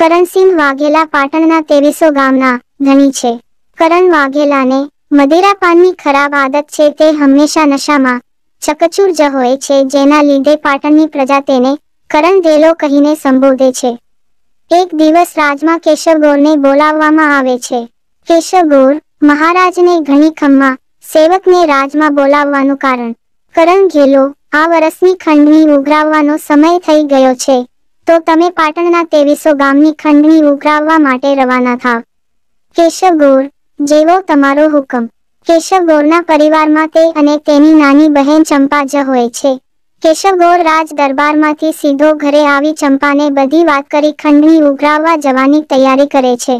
કરણસિંહ વાઘેલા પાટણના તેવીસો ગામના ધણી છે કરણ વાઘેલાને મદિરાપાનની ખરાબ આદત છે તે હંમેશા નશામાં ચકચૂર જ હોય છે જેના લીધે પાટણની પ્રજા તેને કરણ દેલો કહીને સંબોધે છે એક દિવસ રાજમાં કેશવગોરને બોલાવવામાં આવે છે કેશવગોર મહારાજને ઘણી ખમ્મા સેવકને રાજમાં બોલાવવાનું કારણ કરણ ઘેલો આ વર્ષની ખંડની ઉઘરાવવાનો સમય થઈ ગયો છે તો તમે પાટણના તેવીસો ગામની ખંડણી ઉઘરાવવા માટે રવાના થાવ કેશવ ગોર જેવો તમારો હુકમ કેશવ ગોરના પરિવારમાં તે અને તેની નાની બહેન ચંપા જ હોય છે કેશવ ગોર રાજ દરબારમાંથી સીધો ઘરે આવી ચંપાને બધી વાત કરી ખંડણી ઉઘરાવવા જવાની તૈયારી કરે છે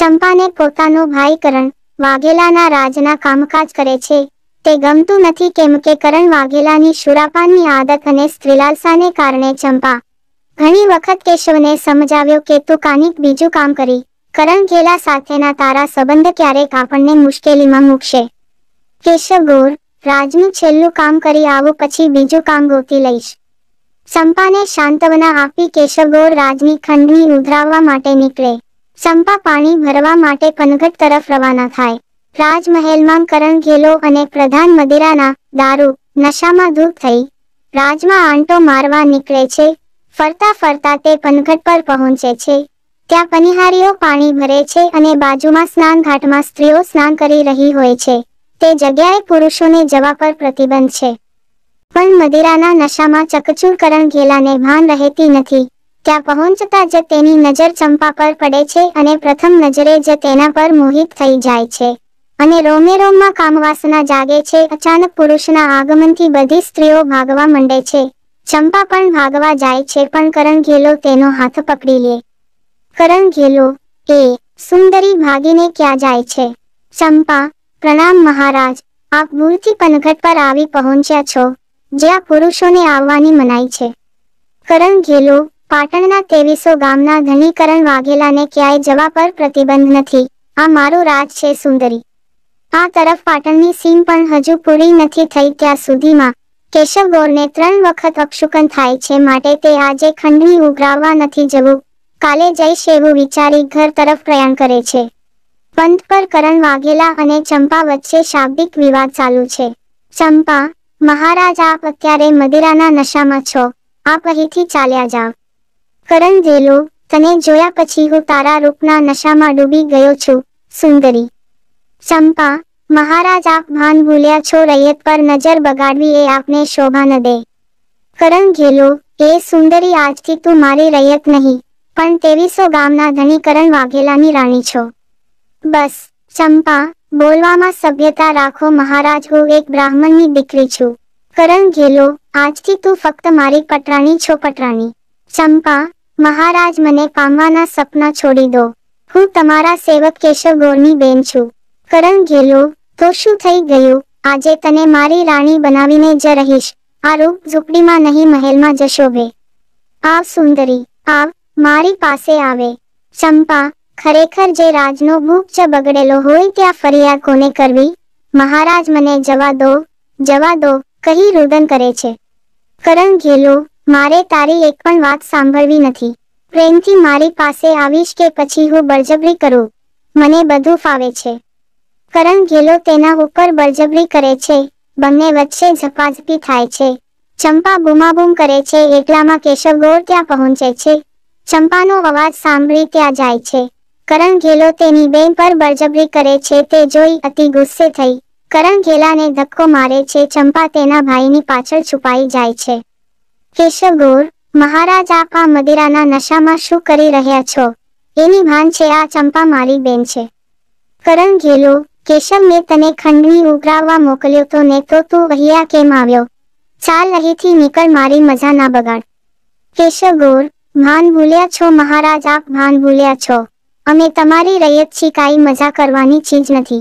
ચંપાને પોતાનો ભાઈ કરણ વાઘેલાના રાજના કામકાજ કરે છે તે ગમતું નથી કેમ કે કરણ વાઘેલાની શુરાપાનની આદત અને સ્ત્રીલાલસાને કારણે ચંપા ઘણી વખત કેશવને સમજાવ્યો કે તું કાનિક બીજું કામ કરી કરણ ગેલા સાથેના તારા સંબંધ ક્યારેક આપણને મુશ્કેલીમાં મૂકશે કેશવ ગોર રાજનું છેલ્લું કામ કરી આવું પછી બીજું કામ ગોતી લઈશ સંપાને શાંતવના આપી કેશવ ગોર રાજની ખંડની ઉધરાવવા માટે નીકળે સંપા પાણી ભરવા માટે પનઘટ તરફ રવાના થાય રાજમહેલમાં કરણ ગેલો અને પ્રધાન મદિરાના દારૂ નશામાં દૂર થઈ રાજમાં આંટો મારવા નીકળે છે ફરતા ફરતા તે પનઘટ પર પહોંચે છે ત્યાં પનિહારીઓ પાણી ભરે છે અને બાજુમાં સ્નાનઘાટમાં સ્ત્રીઓ સ્નાન કરી રહી હોય છે તે જગ્યાએ પુરુષોને જવા પર પ્રતિબંધ છે પણ મદિરાના નશામાં ચકચૂરકરણ ઘેલાને ભાન રહેતી નથી ત્યાં પહોંચતા જ તેની નજર ચંપા પર પડે છે અને પ્રથમ નજરે જ તેના પર મોહિત થઈ જાય છે અને રોમે રોમમાં કામવાસના જાગે છે અચાનક પુરુષના આગમનથી બધી સ્ત્રીઓ ભાગવા માંડે છે ચંપા પણ ભાગવા જાય છે પણ કરણ ઘેલો તેનો હાથ પકડી લે કરણ ઘેલો એ સુંદરી ભાગીને ક્યાં જાય છે ચંપા પ્રણામ મહારાજ આપ ભૂલથી પનઘટ પર આવી પહોંચ્યા છો જ્યાં પુરુષોને આવવાની મનાઈ છે કરણ ઘેલો પાટણના તેવીસો ગામના ધણી કરણ વાઘેલાને ક્યાંય જવા પર પ્રતિબંધ નથી આ મારો રાજ છે સુંદરી આ તરફ પાટણની સીમ પણ હજુ પૂરી નથી થઈ ત્યાં સુધીમાં કેશવ ગોરને ત્રણ વખત અપશુકન થાય છે માટે તે આજે ખંડની ઉઘરાવવા નથી જવું કાલે જઈશ એવું વિચારી ઘર તરફ પ્રયાણ કરે છે પંથ પર કરણ વાઘેલા અને ચંપા વચ્ચે શાબ્દિક વિવાદ ચાલુ છે ચંપા મહારાજ આપ અત્યારે મદિરાના નશામાં છો આપ અહીંથી ચાલ્યા જાવ કરણ જેલો તને જોયા પછી હું તારા રૂપના નશામાં ડૂબી ગયો છું સુંદરી ચંપા મહારાજ આપ ભાન ભૂલ્યા છો રૈયત પર નજર બગાડવી એ આપને શોભા ન દે કરણ ઘેલો એ સુંદરી આજથી તું મારી રૈયત નહીં પણ તેવીસો ગામના ધણી કરણ વાઘેલાની રાણી છો બસ ચંપા બોલવામાં સભ્યતા રાખો મહારાજ હું એક બ્રાહ્મણની દીકરી છું કરણ ઘેલો આજથી તું ફક્ત મારી પટરાણી છો પટરાણી ચંપા મહારાજ મને પામવાના સપના છોડી દો હું તમારા સેવક કેશવ ગોરની બેન છું કરણ ઘેલો તો શું થઈ ગયું આજે તને મારી રાણી બનાવીને જ રહીશ આ રૂપ ઝૂંપડીમાં નહીં મહેલમાં જશો બે આવ સુંદરી આવ મારી પાસે આવે ચંપા ખરેખર જે રાજનો ભૂખ જ બગડેલો હોય ત્યાં ફરિયાદ કોને કરવી મહારાજ મને જવા દો જવા દો કહી રુદન કરે છે કરણ ઘેલો મારે તારી એક પણ વાત સાંભળવી નથી પ્રેમથી મારી પાસે આવીશ કે પછી હું બળજબરી કરું મને બધું ફાવે છે કરણ ગેલો તેના ઉપર બળજબરી કરે છે બંને વચ્ચે ઝપાઝપી થાય છે ચંપા બુમાબુમ કરે છે એકલામાં કેશવ ગોર ત્યાં પહોંચે છે ચંપાનો અવાજ સાંભળી ત્યાં જાય છે કરણ ઘેલો તેની બેન પર બળજબરી કરે છે તે જોઈ અતિ ગુસ્સે થઈ કરણ ઘેલાને ધક્કો મારે છે ચંપા તેના ભાઈની પાછળ છુપાઈ જાય છે કેશવ ગોર મહારાજ આપ આ મદિરાના નશામાં શું કરી રહ્યા છો એની ભાન છે આ ચંપા મારી બેન છે કરણ ઘેલો કેશવ મેં તને ખંડની ઉઘરાવવા મોકલ્યો તો ને તો તું અહીંયા કેમ આવ્યો ચાલ અહીંથી નીકળ મારી મજા ના બગાડ કેશવ ગોર ભાન ભૂલ્યા છો મહારાજ આપ ભાન ભૂલ્યા છો અમે તમારી રૈયત છી કાંઈ મજા કરવાની ચીજ નથી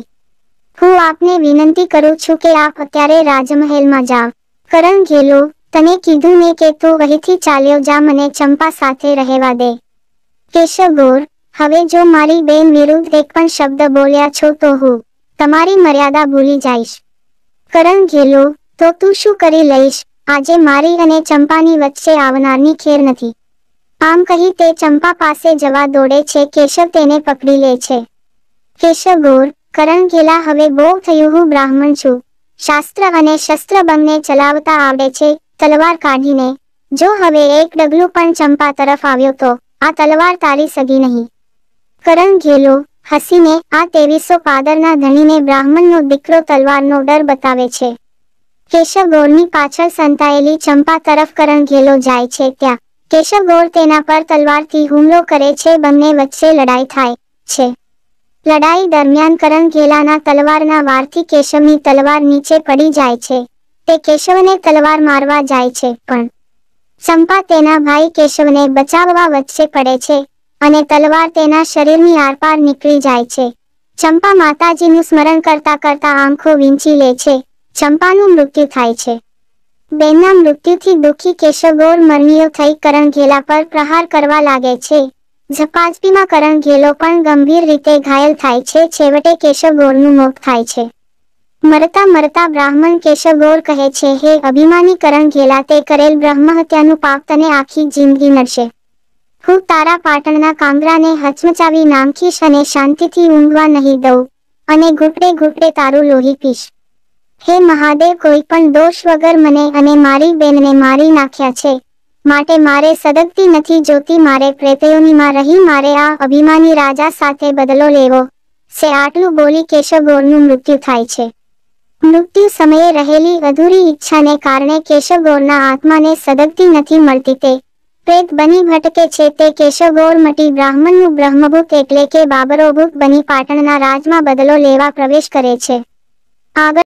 હું આપને વિનંતી કરું છું કે આપ અત્યારે રાજમહેલમાં જાવ કરણ ઘેલો તને કીધું ને કે તું અહીંથી ચાલ્યો જા મને ચંપા સાથે રહેવા દે કેશવ ગોર હવે જો મારી બેન વિરુદ્ધ એક પણ શબ્દ બોલ્યા છો તો હું તમારી મર્યાદા ભૂલી જઈશ કરણ ઘેલો તો તું શું કરી લઈશ આજે મારી અને ચંપાની વચ્ચે આવનારની ખેર નથી આમ કહી તે ચંપા પાસે જવા દોડે છે કેશવ તેને પકડી લે છે કેશવ ગોર કરણ ઘેલા હવે બહુ થયું હું બ્રાહ્મણ છું શાસ્ત્ર અને શસ્ત્ર બંને ચલાવતા આવડે છે તલવાર કાઢીને જો હવે એક ડગલું પણ ચંપા તરફ આવ્યો તો આ તલવાર તારી સગી નહીં કરણ ઘેલો હસીને આ તેવીસો પાદરના ધણીને બ્રાહ્મણનો દીકરો તલવારનો ડર બતાવે છે કેશવ ગોરની પાછળ સંતાયેલી ચંપા તરફ કરણ ઘેલો જાય છે ત્યાં કેશવ ગોર તેના પર તલવારથી હુમલો કરે છે બંને વચ્ચે લડાઈ થાય છે લડાઈ દરમિયાન કરણ ઘેલાના તલવારના વારથી કેશવની તલવાર નીચે પડી જાય છે તે કેશવને તલવાર મારવા જાય છે પણ ચંપા તેના ભાઈ કેશવને બચાવવા વચ્ચે પડે છે અને તલવાર તેના શરીરની આરપાર નીકળી જાય છે ચંપા માતાજીનું સ્મરણ કરતા કરતા આંખો વીંચી લે છે ચંપાનું મૃત્યુ થાય છે બેનના મૃત્યુથી દુઃખી કેશવગોર મરણીઓ થઈ કરણ ઘેલા પર પ્રહાર કરવા લાગે છે ઝપાઝપીમાં કરણ ઘેલો પણ ગંભીર રીતે ઘાયલ થાય છે છેવટે કેશવગોરનું મોત થાય છે મરતા મરતા બ્રાહ્મણ કેશવગોર કહે છે હે અભિમાની કરણ ઘેલા તે કરેલ બ્રહ્મહત્યાનું પાપ તને આખી જિંદગી નડશે હું તારા પાટણના કાંગરાને હચમચાવી નામખીશ અને શાંતિથી ઊંઘવા નહીં દઉં અને ઘૂંટડે ઘૂંટડે તારું લોહી પીશ હે મહાદેવ કોઈ પણ દોષ વગર મને અને મારી બેનને મારી નાખ્યા છે માટે મારે સદગતી નથી જોતી મારે પ્રેતયોનીમાં રહી મારે આ અભિમાની રાજા સાથે બદલો લેવો સે આટલું બોલી કેશવગોળનું મૃત્યુ થાય છે મૃત્યુ સમયે રહેલી અધૂરી ઈચ્છાને કારણે કેશવ કેશવગોળના આત્માને સદગતી નથી મળતી તે પ્રેત બની ભટકે છે તે કેશવ ગૌરમટી બ્રાહ્મણનું બ્રહ્મભૂત એટલે કે બાબરોભૂત બની પાટણના રાજમાં બદલો લેવા પ્રવેશ કરે છે આગળ